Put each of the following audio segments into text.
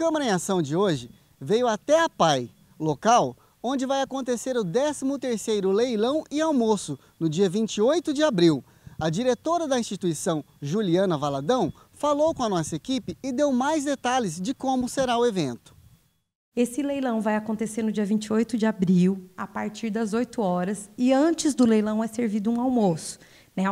Câmara em Ação de hoje veio até a PAI, local onde vai acontecer o 13º leilão e almoço, no dia 28 de abril. A diretora da instituição, Juliana Valadão, falou com a nossa equipe e deu mais detalhes de como será o evento. Esse leilão vai acontecer no dia 28 de abril, a partir das 8 horas, e antes do leilão é servido um almoço. Né?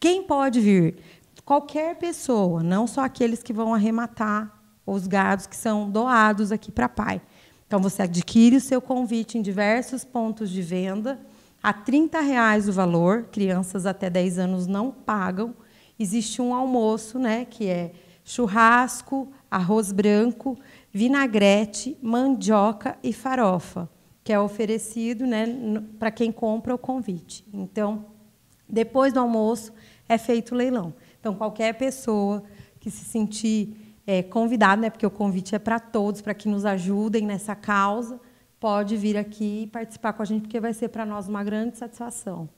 Quem pode vir? Qualquer pessoa, não só aqueles que vão arrematar os gados que são doados aqui para Pai. Então você adquire o seu convite em diversos pontos de venda, a R$ reais o valor, crianças até 10 anos não pagam. Existe um almoço, né, que é churrasco, arroz branco, vinagrete, mandioca e farofa, que é oferecido, né, para quem compra o convite. Então, depois do almoço é feito o leilão. Então qualquer pessoa que se sentir é, convidado, né, porque o convite é para todos, para que nos ajudem nessa causa, pode vir aqui e participar com a gente, porque vai ser para nós uma grande satisfação.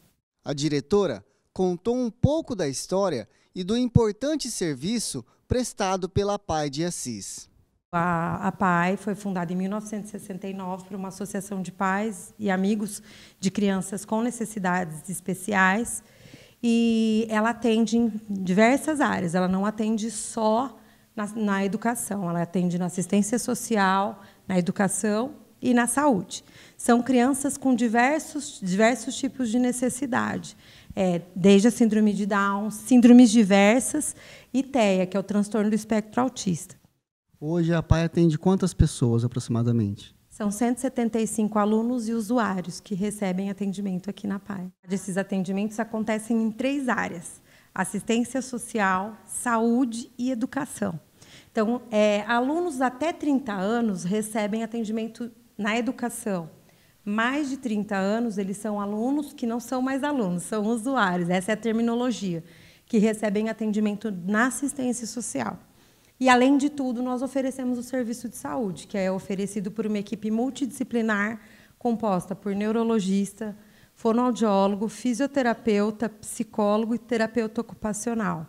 A diretora contou um pouco da história e do importante serviço prestado pela PAI de Assis. A, a PAI foi fundada em 1969 por uma associação de pais e amigos de crianças com necessidades especiais e ela atende em diversas áreas. Ela não atende só na, na educação. Ela atende na assistência social, na educação e na saúde. São crianças com diversos, diversos tipos de necessidade, é, desde a síndrome de Down, síndromes diversas e TEA, que é o transtorno do espectro autista. Hoje a PAI atende quantas pessoas aproximadamente? São 175 alunos e usuários que recebem atendimento aqui na PAI. Esses atendimentos acontecem em três áreas: assistência social, saúde e educação. Então, é, alunos até 30 anos recebem atendimento na educação. Mais de 30 anos, eles são alunos que não são mais alunos, são usuários, essa é a terminologia, que recebem atendimento na assistência social. E, além de tudo, nós oferecemos o serviço de saúde, que é oferecido por uma equipe multidisciplinar composta por neurologista, fonoaudiólogo, fisioterapeuta, psicólogo e terapeuta ocupacional.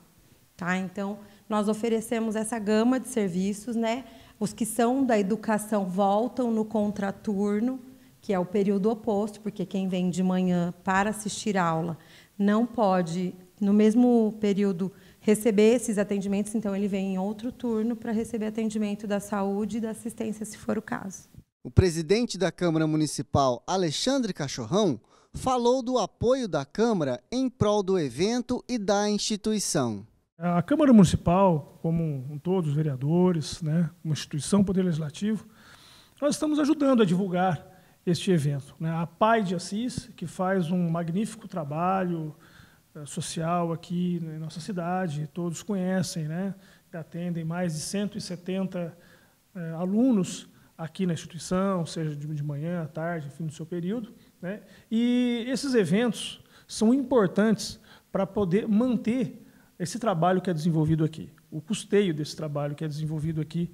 Tá? Então, nós oferecemos essa gama de serviços, né? Os que são da educação voltam no contraturno, que é o período oposto, porque quem vem de manhã para assistir a aula não pode, no mesmo período, receber esses atendimentos, então ele vem em outro turno para receber atendimento da saúde e da assistência, se for o caso. O presidente da Câmara Municipal, Alexandre Cachorrão, falou do apoio da Câmara em prol do evento e da instituição. É, a Câmara Municipal, como um todos os vereadores, né, uma instituição, poder legislativo, nós estamos ajudando a divulgar este evento. Né? A PAI de Assis, que faz um magnífico trabalho é, social aqui né, em nossa cidade, todos conhecem, né? atendem mais de 170 eh, é, alunos aqui na instituição, seja de manhã, à tarde, fim do seu período. Né? E esses eventos são importantes para poder manter esse trabalho que é desenvolvido aqui, o custeio desse trabalho que é desenvolvido aqui,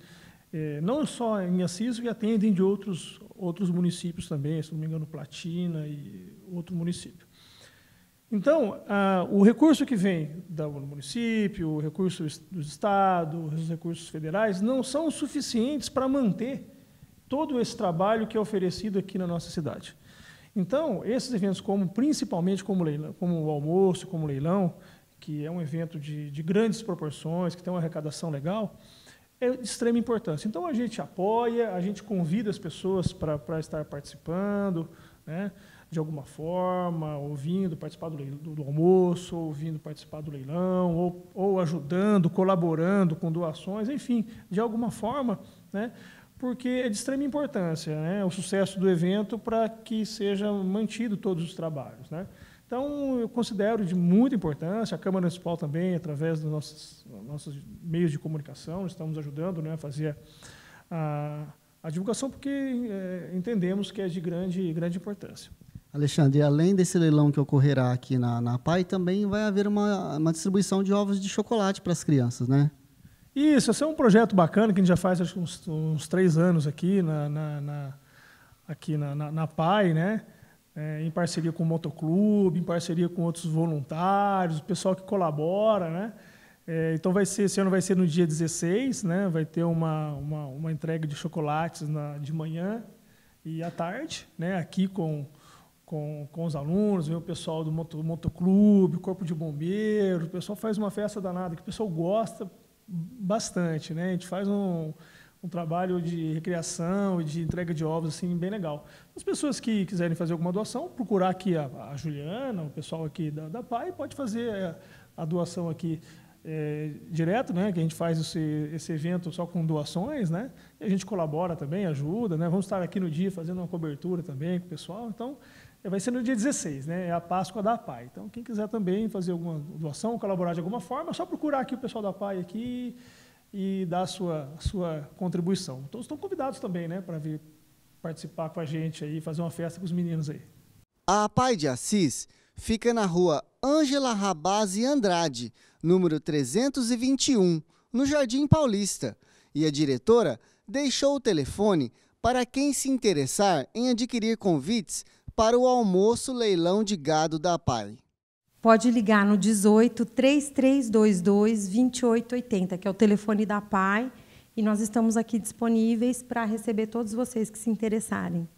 é, não só em Assis, e atendem de outros, outros municípios também, se não me engano, Platina e outro município. Então, o recurso que vem do município, o recurso do Estado, os recursos federais, não são suficientes para manter todo esse trabalho que é oferecido aqui na nossa cidade. Então, esses eventos, como principalmente como, leilão, como o almoço, como o leilão, que é um evento de, de grandes proporções, que tem uma arrecadação legal, é de extrema importância. Então a gente apoia, a gente convida as pessoas para estar participando, né, de alguma forma, ouvindo participar do, do almoço, ouvindo participar do leilão, ou, ou, ajudando, colaborando com doações, enfim, de alguma forma, né, porque é de extrema importância né, o sucesso do evento para que seja mantido todos os trabalhos. Né. Então, eu considero de muita importância, a Câmara Municipal também, através dos nossos, nossos meios de comunicação, estamos ajudando né, a fazer a, a divulgação, porque é, entendemos que é de grande, grande importância. Alexandre, além desse leilão que ocorrerá aqui na, na PAI, também vai haver uma, uma distribuição de ovos de chocolate para as crianças, né? Isso, esse é um projeto bacana que a gente já faz acho, uns, uns três anos aqui na, na, na aqui na, na, na PAI, né? é, em parceria com o motoclube, em parceria com outros voluntários, o pessoal que colabora, né? É, então vai ser, esse ano vai ser no dia 16, né? Vai ter uma, uma, uma entrega de chocolates na, de manhã e à tarde, né? Aqui com, com, com os alunos, vem o pessoal do moto, motoclube, corpo de bombeiros, o pessoal faz uma festa danada que o pessoal gosta bastante, né? A gente faz um um trabalho de recreação e de entrega de ovos, assim, bem legal. As pessoas que quiserem fazer alguma doação, procurar aqui a, a Juliana, o pessoal aqui da, da PAI, pode fazer a, a doação aqui é, direto, né? Que a gente faz esse, esse evento só com doações, né? E a gente colabora também, ajuda, né? Vamos estar aqui no dia fazendo uma cobertura também com o pessoal, então... É, vai ser no dia 16, né? É a Páscoa da PAI. Então, quem quiser também fazer alguma doação, colaborar de alguma forma, é só procurar aqui o pessoal da PAI aqui e dar a sua, a sua contribuição. Todos então, estão convidados também né, para vir participar com a gente aí, fazer uma festa com os meninos aí. A Pai de Assis fica na rua Ângela Rabazzi Andrade, número 321, no Jardim Paulista. E a diretora deixou o telefone para quem se interessar em adquirir convites para o almoço leilão de gado da PAI pode ligar no 18 3322 2880, que é o telefone da PAI, e nós estamos aqui disponíveis para receber todos vocês que se interessarem.